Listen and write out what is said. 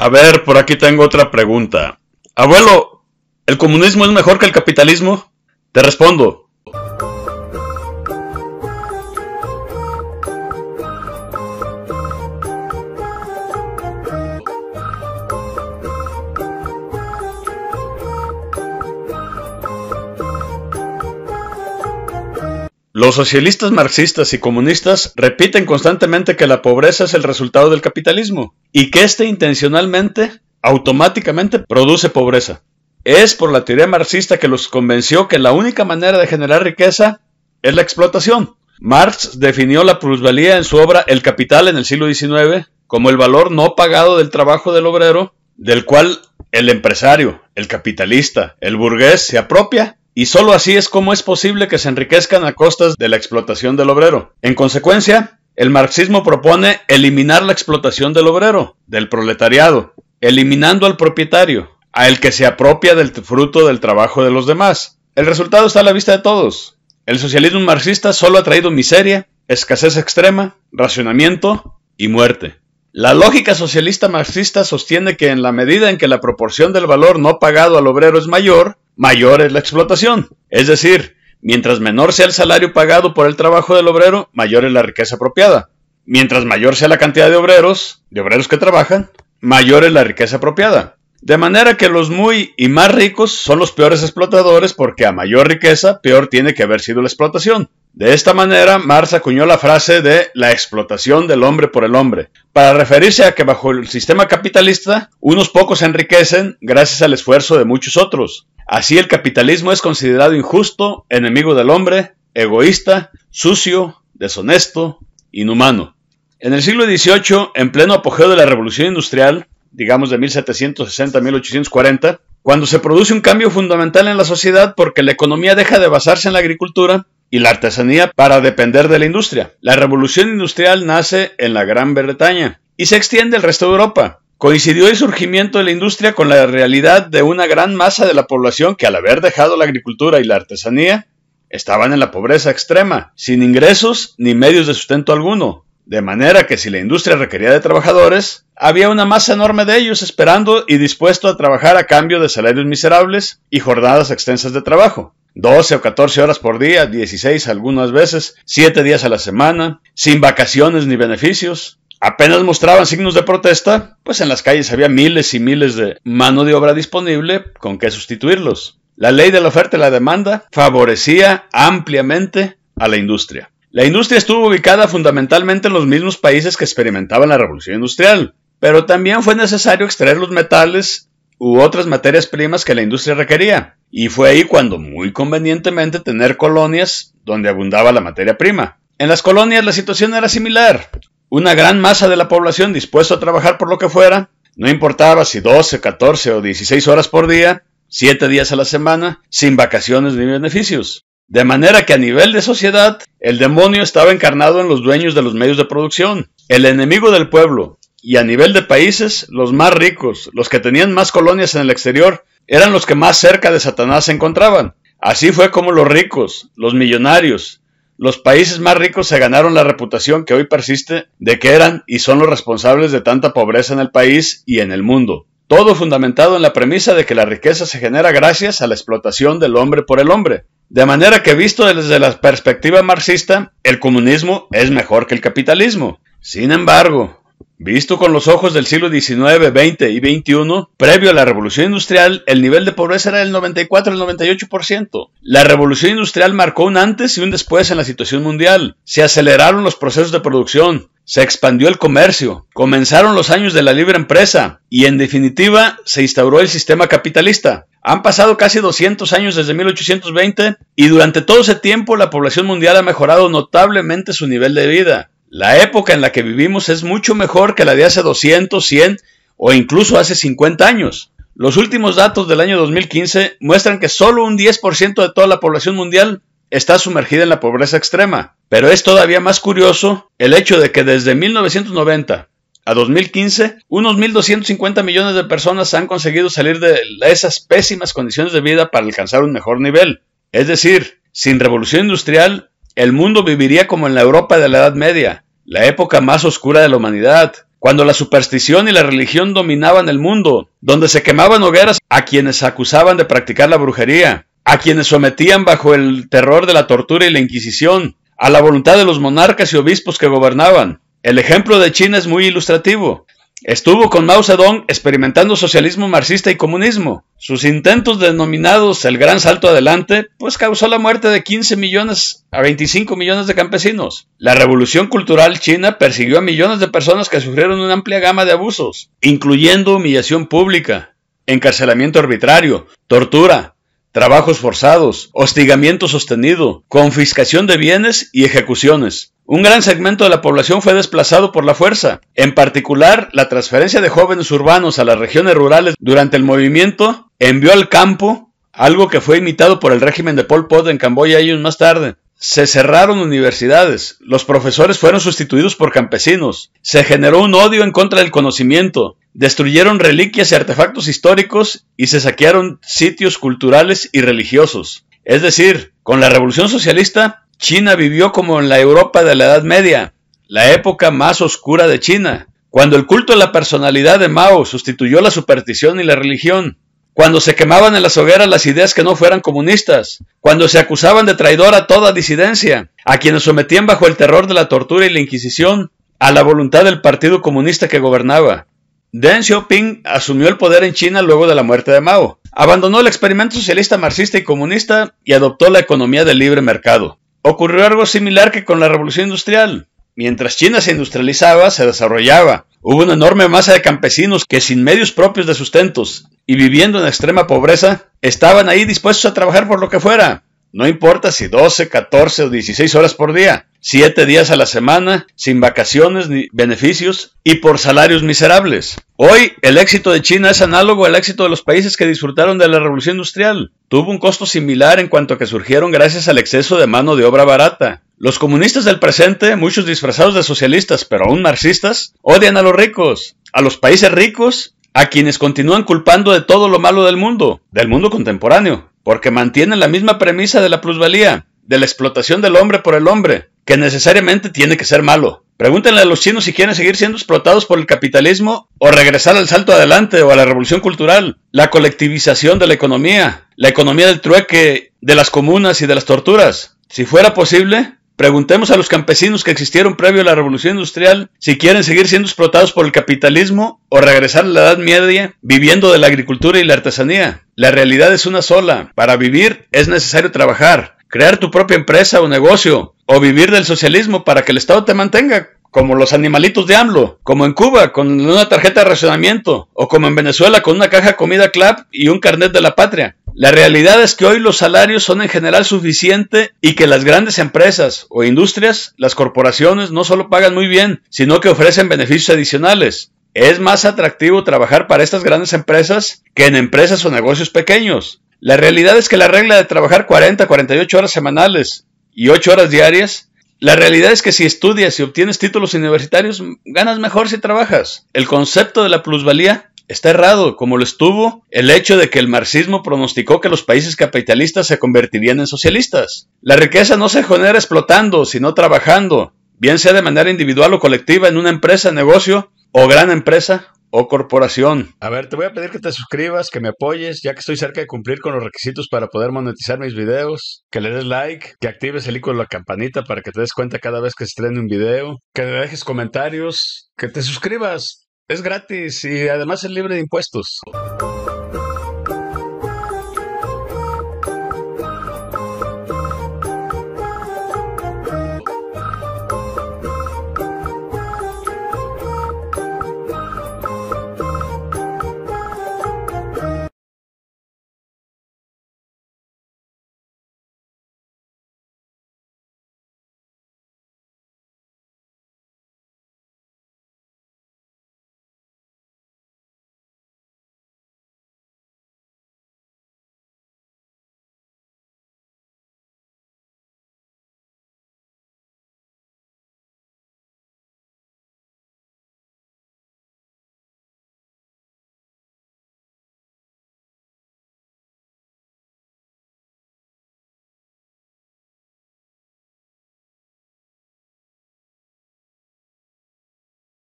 A ver, por aquí tengo otra pregunta. Abuelo, ¿el comunismo es mejor que el capitalismo? Te respondo, Los socialistas marxistas y comunistas repiten constantemente que la pobreza es el resultado del capitalismo y que éste intencionalmente, automáticamente, produce pobreza. Es por la teoría marxista que los convenció que la única manera de generar riqueza es la explotación. Marx definió la plusvalía en su obra El Capital en el siglo XIX como el valor no pagado del trabajo del obrero, del cual el empresario, el capitalista, el burgués se apropia y solo así es como es posible que se enriquezcan a costas de la explotación del obrero. En consecuencia, el marxismo propone eliminar la explotación del obrero, del proletariado, eliminando al propietario, a el que se apropia del fruto del trabajo de los demás. El resultado está a la vista de todos. El socialismo marxista solo ha traído miseria, escasez extrema, racionamiento y muerte. La lógica socialista marxista sostiene que en la medida en que la proporción del valor no pagado al obrero es mayor, mayor es la explotación. Es decir, mientras menor sea el salario pagado por el trabajo del obrero, mayor es la riqueza apropiada. Mientras mayor sea la cantidad de obreros, de obreros que trabajan, mayor es la riqueza apropiada. De manera que los muy y más ricos son los peores explotadores porque a mayor riqueza, peor tiene que haber sido la explotación. De esta manera, Marx acuñó la frase de la explotación del hombre por el hombre, para referirse a que bajo el sistema capitalista, unos pocos se enriquecen gracias al esfuerzo de muchos otros. Así el capitalismo es considerado injusto, enemigo del hombre, egoísta, sucio, deshonesto, inhumano. En el siglo XVIII, en pleno apogeo de la Revolución Industrial, digamos de 1760 a 1840, cuando se produce un cambio fundamental en la sociedad porque la economía deja de basarse en la agricultura y la artesanía para depender de la industria. La revolución industrial nace en la Gran Bretaña y se extiende al resto de Europa. Coincidió el surgimiento de la industria con la realidad de una gran masa de la población que al haber dejado la agricultura y la artesanía, estaban en la pobreza extrema, sin ingresos ni medios de sustento alguno, de manera que si la industria requería de trabajadores, había una masa enorme de ellos esperando y dispuesto a trabajar a cambio de salarios miserables y jornadas extensas de trabajo. 12 o 14 horas por día, 16 algunas veces, 7 días a la semana, sin vacaciones ni beneficios. Apenas mostraban signos de protesta, pues en las calles había miles y miles de mano de obra disponible con que sustituirlos. La ley de la oferta y la demanda favorecía ampliamente a la industria. La industria estuvo ubicada fundamentalmente en los mismos países que experimentaban la revolución industrial, pero también fue necesario extraer los metales u otras materias primas que la industria requería, y fue ahí cuando muy convenientemente tener colonias donde abundaba la materia prima. En las colonias la situación era similar. Una gran masa de la población dispuesta a trabajar por lo que fuera, no importaba si 12, 14 o 16 horas por día, 7 días a la semana, sin vacaciones ni beneficios. De manera que a nivel de sociedad, el demonio estaba encarnado en los dueños de los medios de producción, el enemigo del pueblo, y a nivel de países, los más ricos, los que tenían más colonias en el exterior, eran los que más cerca de Satanás se encontraban. Así fue como los ricos, los millonarios, los países más ricos se ganaron la reputación que hoy persiste de que eran y son los responsables de tanta pobreza en el país y en el mundo. Todo fundamentado en la premisa de que la riqueza se genera gracias a la explotación del hombre por el hombre, de manera que visto desde la perspectiva marxista, el comunismo es mejor que el capitalismo. Sin embargo, visto con los ojos del siglo XIX, XX y XXI, previo a la revolución industrial, el nivel de pobreza era del 94 al 98%. La revolución industrial marcó un antes y un después en la situación mundial. Se aceleraron los procesos de producción, se expandió el comercio, comenzaron los años de la libre empresa y en definitiva se instauró el sistema capitalista. Han pasado casi 200 años desde 1820 y durante todo ese tiempo la población mundial ha mejorado notablemente su nivel de vida. La época en la que vivimos es mucho mejor que la de hace 200, 100 o incluso hace 50 años. Los últimos datos del año 2015 muestran que solo un 10% de toda la población mundial está sumergida en la pobreza extrema. Pero es todavía más curioso el hecho de que desde 1990 a 2015, unos 1.250 millones de personas han conseguido salir de esas pésimas condiciones de vida para alcanzar un mejor nivel. Es decir, sin revolución industrial, el mundo viviría como en la Europa de la Edad Media, la época más oscura de la humanidad, cuando la superstición y la religión dominaban el mundo, donde se quemaban hogueras a quienes acusaban de practicar la brujería, a quienes sometían bajo el terror de la tortura y la Inquisición, a la voluntad de los monarcas y obispos que gobernaban. El ejemplo de China es muy ilustrativo. Estuvo con Mao Zedong experimentando socialismo marxista y comunismo. Sus intentos denominados el gran salto adelante, pues causó la muerte de 15 millones a 25 millones de campesinos. La revolución cultural china persiguió a millones de personas que sufrieron una amplia gama de abusos, incluyendo humillación pública, encarcelamiento arbitrario, tortura, trabajos forzados, hostigamiento sostenido, confiscación de bienes y ejecuciones. Un gran segmento de la población fue desplazado por la fuerza, en particular la transferencia de jóvenes urbanos a las regiones rurales durante el movimiento envió al campo algo que fue imitado por el régimen de Pol Pot en Camboya años más tarde. Se cerraron universidades, los profesores fueron sustituidos por campesinos, se generó un odio en contra del conocimiento, destruyeron reliquias y artefactos históricos y se saquearon sitios culturales y religiosos. Es decir, con la Revolución Socialista, China vivió como en la Europa de la Edad Media, la época más oscura de China, cuando el culto a la personalidad de Mao sustituyó la superstición y la religión cuando se quemaban en las hogueras las ideas que no fueran comunistas, cuando se acusaban de traidor a toda disidencia, a quienes sometían bajo el terror de la tortura y la Inquisición, a la voluntad del Partido Comunista que gobernaba. Deng Xiaoping asumió el poder en China luego de la muerte de Mao. Abandonó el experimento socialista marxista y comunista y adoptó la economía del libre mercado. Ocurrió algo similar que con la revolución industrial. Mientras China se industrializaba, se desarrollaba. Hubo una enorme masa de campesinos que sin medios propios de sustentos y viviendo en extrema pobreza, estaban ahí dispuestos a trabajar por lo que fuera. No importa si 12, 14 o 16 horas por día, 7 días a la semana, sin vacaciones ni beneficios y por salarios miserables. Hoy el éxito de China es análogo al éxito de los países que disfrutaron de la revolución industrial. Tuvo un costo similar en cuanto a que surgieron gracias al exceso de mano de obra barata. Los comunistas del presente, muchos disfrazados de socialistas, pero aún marxistas, odian a los ricos, a los países ricos, a quienes continúan culpando de todo lo malo del mundo, del mundo contemporáneo, porque mantienen la misma premisa de la plusvalía, de la explotación del hombre por el hombre, que necesariamente tiene que ser malo. Pregúntenle a los chinos si quieren seguir siendo explotados por el capitalismo o regresar al salto adelante o a la revolución cultural, la colectivización de la economía, la economía del trueque, de las comunas y de las torturas. Si fuera posible, Preguntemos a los campesinos que existieron previo a la revolución industrial si quieren seguir siendo explotados por el capitalismo o regresar a la Edad Media viviendo de la agricultura y la artesanía. La realidad es una sola. Para vivir es necesario trabajar crear tu propia empresa o negocio, o vivir del socialismo para que el Estado te mantenga, como los animalitos de AMLO, como en Cuba con una tarjeta de racionamiento, o como en Venezuela con una caja comida CLAP y un carnet de la patria. La realidad es que hoy los salarios son en general suficiente y que las grandes empresas o industrias, las corporaciones, no solo pagan muy bien, sino que ofrecen beneficios adicionales. Es más atractivo trabajar para estas grandes empresas que en empresas o negocios pequeños. La realidad es que la regla de trabajar 40, 48 horas semanales y 8 horas diarias, la realidad es que si estudias y obtienes títulos universitarios, ganas mejor si trabajas. El concepto de la plusvalía está errado, como lo estuvo el hecho de que el marxismo pronosticó que los países capitalistas se convertirían en socialistas. La riqueza no se genera explotando, sino trabajando, bien sea de manera individual o colectiva en una empresa, negocio o gran empresa o corporación. A ver, te voy a pedir que te suscribas, que me apoyes, ya que estoy cerca de cumplir con los requisitos para poder monetizar mis videos, que le des like, que actives el icono de la campanita para que te des cuenta cada vez que se estrene un video, que le dejes comentarios, que te suscribas. Es gratis y además es libre de impuestos.